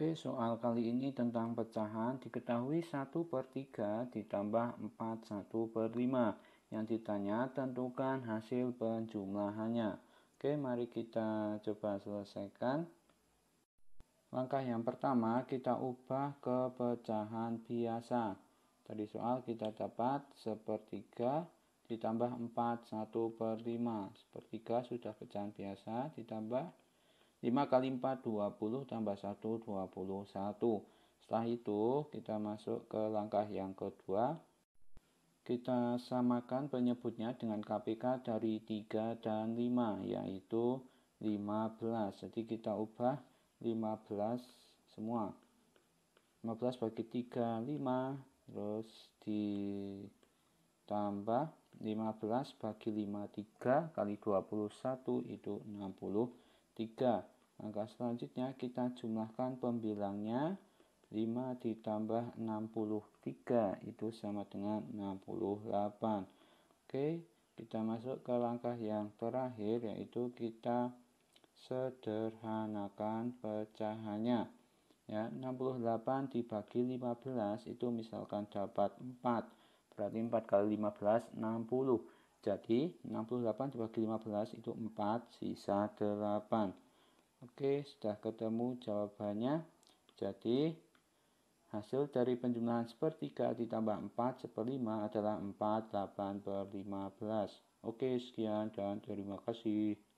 Oke, soal kali ini tentang pecahan diketahui 1 per 3 ditambah 4 1 per 5. Yang ditanya tentukan hasil penjumlahannya. Oke, mari kita coba selesaikan. Langkah yang pertama kita ubah ke pecahan biasa. Tadi soal kita dapat 1 per 3 ditambah 4 1 per 5. 1 per 3 sudah pecahan biasa ditambah 5 kali 4 20 tambah 1 21 setelah itu kita masuk ke langkah yang kedua kita samakan penyebutnya dengan KPK dari 3 dan 5 yaitu 15 jadi kita ubah 15 semua 15 bagi 3 5 terus ditambah 15 bagi 5 3 kali 21 itu 60 3. Langkah selanjutnya kita jumlahkan pembilangnya 5 ditambah 63 itu sama dengan 68. Oke, kita masuk ke langkah yang terakhir yaitu kita sederhanakan pecahannya. Ya, 68 dibagi 15 itu misalkan dapat 4. Berarti 4 kali 15 60. Jadi 68 dibagi 15 itu 4 sisa 8. Oke sudah ketemu jawabannya. Jadi hasil dari penjumlahan sepertiga ditambah 4 per 5 adalah 48 per 15. Oke sekian dan terima kasih.